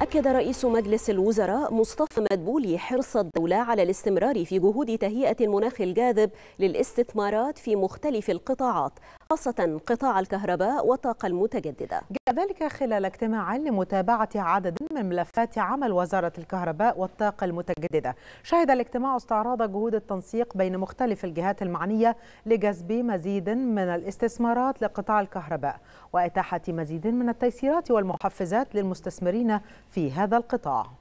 أكد رئيس مجلس الوزراء مصطفى مدبولي حرص الدولة على الاستمرار في جهود تهيئة المناخ الجاذب للاستثمارات في مختلف القطاعات خاصة قطاع الكهرباء والطاقة المتجددة جاء ذلك خلال اجتماع لمتابعة عدد من ملفات عمل وزارة الكهرباء والطاقة المتجددة شهد الاجتماع استعراض جهود التنسيق بين مختلف الجهات المعنية لجذب مزيد من الاستثمارات لقطاع الكهرباء وإتاحة مزيد من التيسيرات والمحفزات للمستثمرين في هذا القطاع